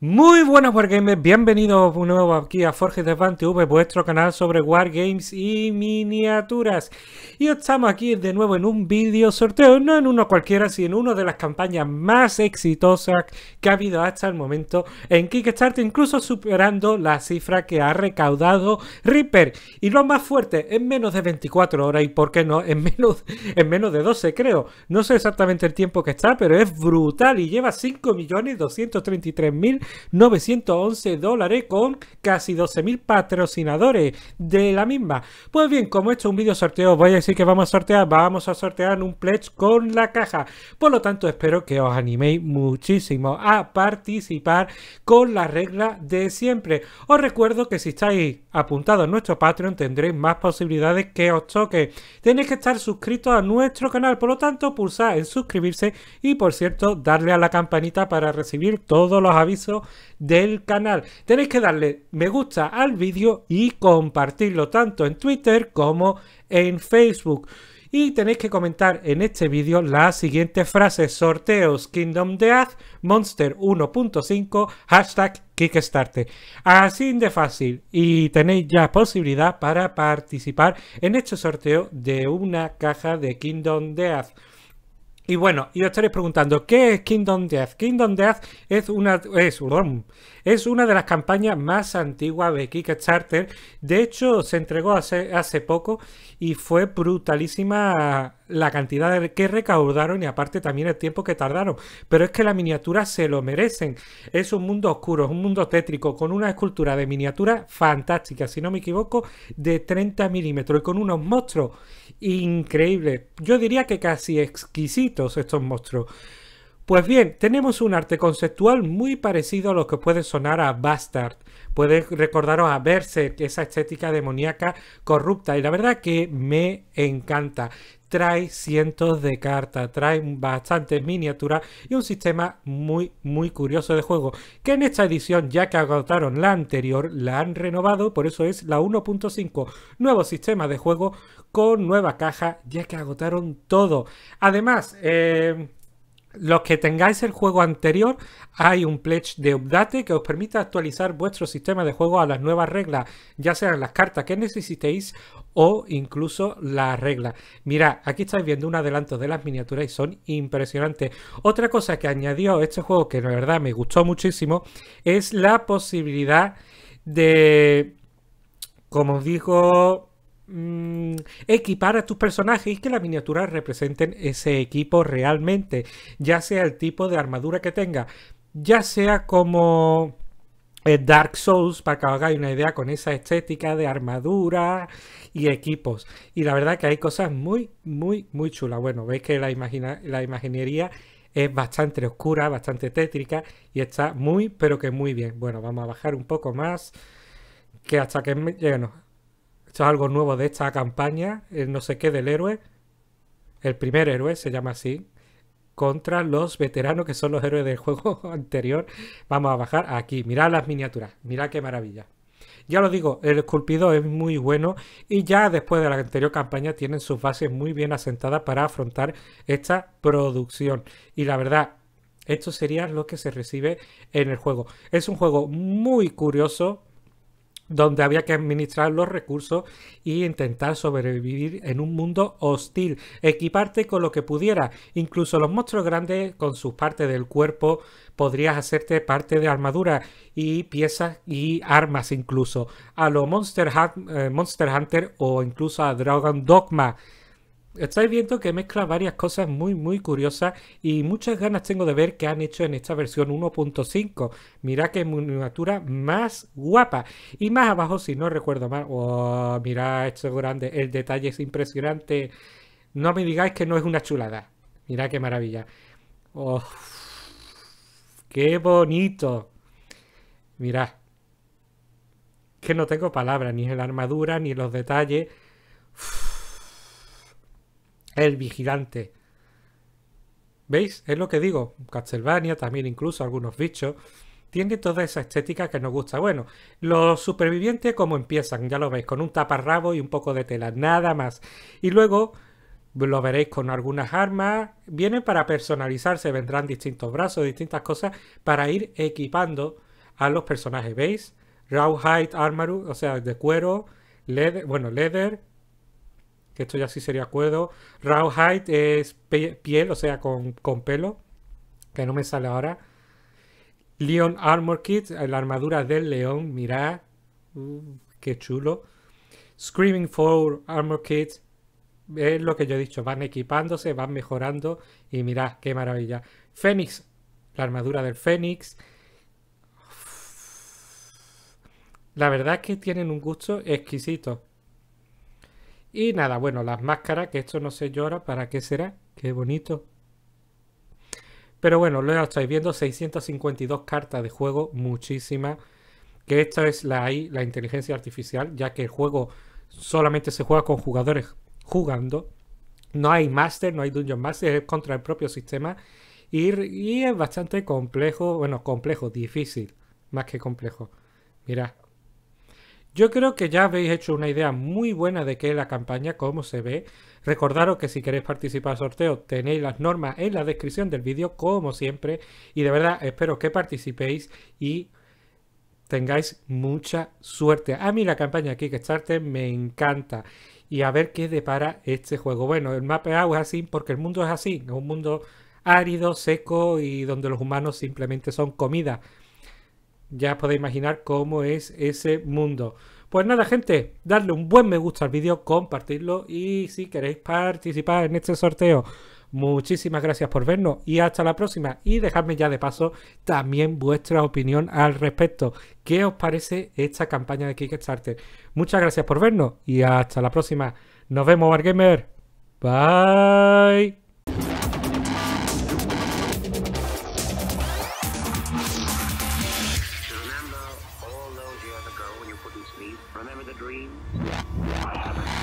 Muy buenas Wargamers, bienvenidos de nuevo aquí a Forge de vuestro canal sobre Wargames y miniaturas. Y estamos aquí de nuevo en un vídeo sorteo, no en uno cualquiera, sino en una de las campañas más exitosas que ha habido hasta el momento en Kickstarter, incluso superando la cifra que ha recaudado Reaper. Y lo más fuerte, en menos de 24 horas y por qué no, en menos, en menos de 12 creo. No sé exactamente el tiempo que está, pero es brutal y lleva 5.233.000 911 dólares con casi 12.000 patrocinadores de la misma. Pues bien, como esto es un vídeo sorteo, voy a decir que vamos a sortear, vamos a sortear un pledge con la caja. Por lo tanto, espero que os animéis muchísimo a participar con la regla de siempre. Os recuerdo que si estáis apuntados en nuestro Patreon tendréis más posibilidades que os toque. Tenéis que estar suscritos a nuestro canal, por lo tanto, pulsad en suscribirse y por cierto, darle a la campanita para recibir todos los avisos del canal. Tenéis que darle me gusta al vídeo y compartirlo tanto en Twitter como en Facebook. Y tenéis que comentar en este vídeo la siguiente frase: Sorteos Kingdom Death, Monster 1.5, hashtag Kickstarter. Así de fácil. Y tenéis ya posibilidad para participar en este sorteo de una caja de Kingdom Death. Y bueno, y os estaréis preguntando, ¿qué es Kingdom Death? Kingdom Death es una... Es, es una de las campañas más antiguas de Kickstarter. De hecho, se entregó hace, hace poco y fue brutalísima la cantidad que recaudaron y aparte también el tiempo que tardaron. Pero es que las miniaturas se lo merecen. Es un mundo oscuro, es un mundo tétrico, con una escultura de miniatura fantástica, si no me equivoco, de 30 milímetros y con unos monstruos increíbles. Yo diría que casi exquisitos estos monstruos. Pues bien, tenemos un arte conceptual muy parecido a lo que puede sonar a Bastard. Puede recordaros a Berserk, esa estética demoníaca corrupta. Y la verdad que me encanta. Trae cientos de cartas, trae bastantes miniaturas y un sistema muy, muy curioso de juego. Que en esta edición, ya que agotaron la anterior, la han renovado, por eso es la 1.5. Nuevo sistema de juego con nueva caja, ya que agotaron todo. Además, eh, los que tengáis el juego anterior, hay un pledge de update que os permite actualizar vuestro sistema de juego a las nuevas reglas, ya sean las cartas que necesitéis o incluso las reglas. Mirad, aquí estáis viendo un adelanto de las miniaturas y son impresionantes. Otra cosa que añadió este juego, que la verdad me gustó muchísimo, es la posibilidad de, como os digo, Mm, equipar a tus personajes y que las miniaturas representen ese equipo realmente, ya sea el tipo de armadura que tenga, ya sea como eh, Dark Souls, para que os hagáis una idea con esa estética de armadura y equipos. Y la verdad que hay cosas muy, muy, muy chulas. Bueno, veis que la, imagina la imaginería es bastante oscura, bastante tétrica y está muy, pero que muy bien. Bueno, vamos a bajar un poco más que hasta que lleguemos. Esto es algo nuevo de esta campaña, eh, no sé qué del héroe. El primer héroe se llama así. Contra los veteranos que son los héroes del juego anterior. Vamos a bajar aquí. Mirad las miniaturas. Mirad qué maravilla. Ya lo digo, el esculpido es muy bueno y ya después de la anterior campaña tienen sus bases muy bien asentadas para afrontar esta producción. Y la verdad, esto sería lo que se recibe en el juego. Es un juego muy curioso, donde había que administrar los recursos y intentar sobrevivir en un mundo hostil, equiparte con lo que pudiera, incluso los monstruos grandes con sus partes del cuerpo podrías hacerte parte de armadura y piezas y armas incluso, a lo Monster, eh, Monster Hunter o incluso a Dragon Dogma estáis viendo que mezcla varias cosas muy muy curiosas y muchas ganas tengo de ver qué han hecho en esta versión 1.5. Mirad qué miniatura más guapa. Y más abajo, si no recuerdo mal, oh, mirad esto es grande, el detalle es impresionante. No me digáis que no es una chulada. Mirad qué maravilla. Oh, ¡Qué bonito! Mirad. Que no tengo palabras, ni en la armadura, ni en los detalles. El vigilante. ¿Veis? Es lo que digo. Castlevania, también incluso algunos bichos, tiene toda esa estética que nos gusta. Bueno, los supervivientes como empiezan, ya lo veis, con un taparrabo y un poco de tela, nada más. Y luego lo veréis con algunas armas, vienen para personalizarse, vendrán distintos brazos, distintas cosas para ir equipando a los personajes, ¿veis? Rawhide, armor, o sea, de cuero, bueno, leather, que esto ya sí sería acuerdo. Rawhide es piel, o sea, con, pelo, que no me sale ahora. Leon Armor Kit, la armadura del león, mirad, uh, qué chulo. Screaming for Armor Kit, es lo que yo he dicho, van equipándose, van mejorando y mirad, qué maravilla. Fénix, la armadura del Fénix. La verdad es que tienen un gusto exquisito. Y nada, bueno, las máscaras, que esto no se llora, ¿para qué será? Qué bonito. Pero bueno, luego estáis viendo 652 cartas de juego, muchísimas. Que esto es la la inteligencia artificial, ya que el juego solamente se juega con jugadores jugando. No hay master, no hay dungeon master, es contra el propio sistema. Y, y es bastante complejo, bueno, complejo, difícil, más que complejo. Mirad. Yo creo que ya habéis hecho una idea muy buena de qué es la campaña, cómo se ve. Recordaros que si queréis participar al sorteo tenéis las normas en la descripción del vídeo, como siempre. Y de verdad espero que participéis y tengáis mucha suerte. A mí la campaña Kickstarter me encanta. Y a ver qué depara este juego. Bueno, el mapa es así porque el mundo es así. Es un mundo árido, seco y donde los humanos simplemente son comida ya podéis imaginar cómo es ese mundo. Pues nada, gente, darle un buen me gusta al vídeo, compartirlo y si queréis participar en este sorteo, muchísimas gracias por vernos y hasta la próxima. Y dejadme ya de paso también vuestra opinión al respecto. ¿Qué os parece esta campaña de Kickstarter? Muchas gracias por vernos y hasta la próxima. Nos vemos, Wargamer. Bye. dreams?